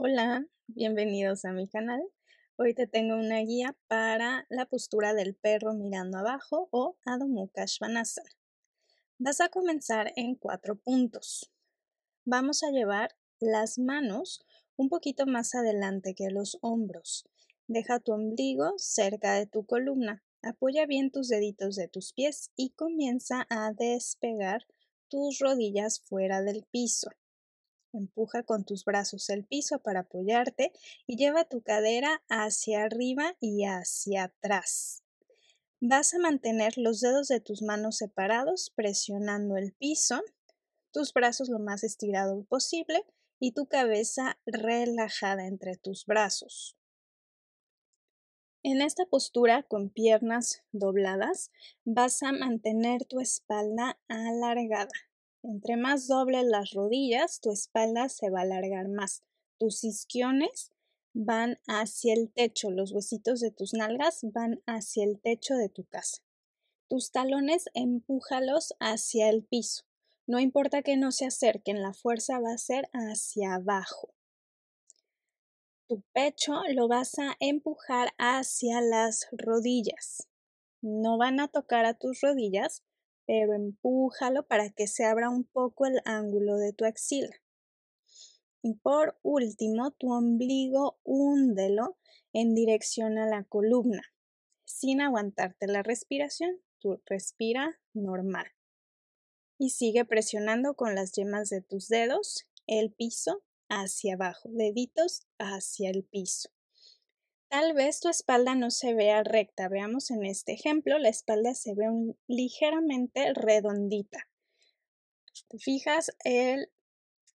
Hola, bienvenidos a mi canal. Hoy te tengo una guía para la postura del perro mirando abajo o Adho Mukha Svanasana. Vas a comenzar en cuatro puntos. Vamos a llevar las manos un poquito más adelante que los hombros. Deja tu ombligo cerca de tu columna. Apoya bien tus deditos de tus pies y comienza a despegar tus rodillas fuera del piso. Empuja con tus brazos el piso para apoyarte y lleva tu cadera hacia arriba y hacia atrás. Vas a mantener los dedos de tus manos separados presionando el piso, tus brazos lo más estirado posible y tu cabeza relajada entre tus brazos. En esta postura con piernas dobladas vas a mantener tu espalda alargada. Entre más dobles las rodillas, tu espalda se va a alargar más. Tus isquiones van hacia el techo, los huesitos de tus nalgas van hacia el techo de tu casa. Tus talones empújalos hacia el piso. No importa que no se acerquen, la fuerza va a ser hacia abajo. Tu pecho lo vas a empujar hacia las rodillas. No van a tocar a tus rodillas, pero empújalo para que se abra un poco el ángulo de tu axila. Y por último, tu ombligo húndelo en dirección a la columna, sin aguantarte la respiración, tú respira normal. Y sigue presionando con las yemas de tus dedos el piso hacia abajo, deditos hacia el piso. Tal vez tu espalda no se vea recta. Veamos en este ejemplo, la espalda se ve ligeramente redondita. Te fijas, el,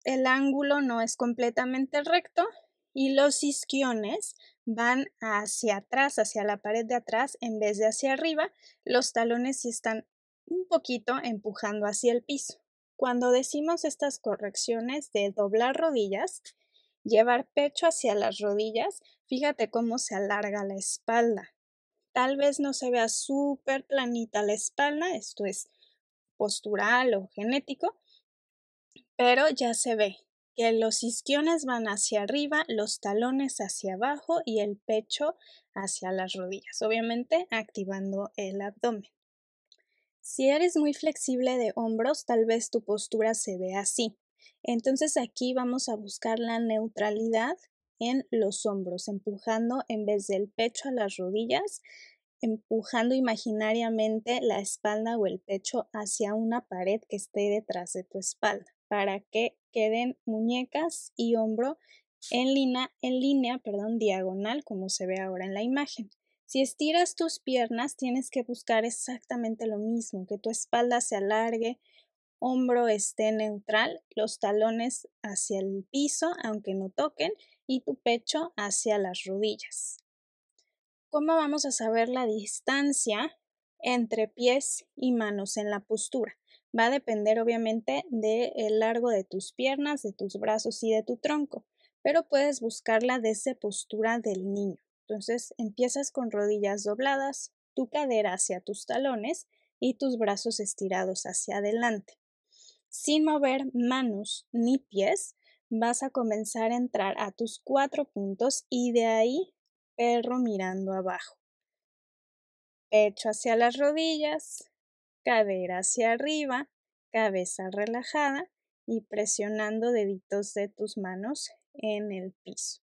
el ángulo no es completamente recto y los isquiones van hacia atrás, hacia la pared de atrás en vez de hacia arriba. Los talones sí están un poquito empujando hacia el piso. Cuando decimos estas correcciones de doblar rodillas, llevar pecho hacia las rodillas, fíjate cómo se alarga la espalda. Tal vez no se vea súper planita la espalda, esto es postural o genético, pero ya se ve que los isquiones van hacia arriba, los talones hacia abajo y el pecho hacia las rodillas, obviamente activando el abdomen. Si eres muy flexible de hombros, tal vez tu postura se vea así. Entonces aquí vamos a buscar la neutralidad en los hombros, empujando en vez del pecho a las rodillas, empujando imaginariamente la espalda o el pecho hacia una pared que esté detrás de tu espalda para que queden muñecas y hombro en línea, en línea, perdón, diagonal como se ve ahora en la imagen. Si estiras tus piernas, tienes que buscar exactamente lo mismo, que tu espalda se alargue, hombro esté neutral, los talones hacia el piso, aunque no toquen, y tu pecho hacia las rodillas. ¿Cómo vamos a saber la distancia entre pies y manos en la postura? Va a depender obviamente del largo de tus piernas, de tus brazos y de tu tronco, pero puedes buscarla desde postura del niño. Entonces empiezas con rodillas dobladas, tu cadera hacia tus talones y tus brazos estirados hacia adelante. Sin mover manos ni pies, vas a comenzar a entrar a tus cuatro puntos y de ahí perro mirando abajo. Pecho hacia las rodillas, cadera hacia arriba, cabeza relajada y presionando deditos de tus manos en el piso.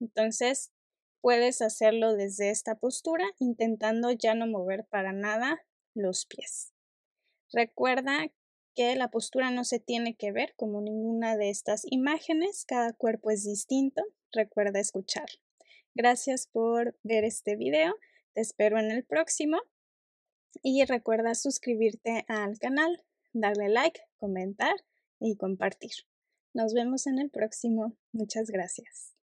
Entonces, puedes hacerlo desde esta postura, intentando ya no mover para nada los pies. Recuerda que la postura no se tiene que ver como ninguna de estas imágenes, cada cuerpo es distinto, recuerda escuchar. Gracias por ver este video, te espero en el próximo y recuerda suscribirte al canal, darle like, comentar y compartir. Nos vemos en el próximo. Muchas gracias.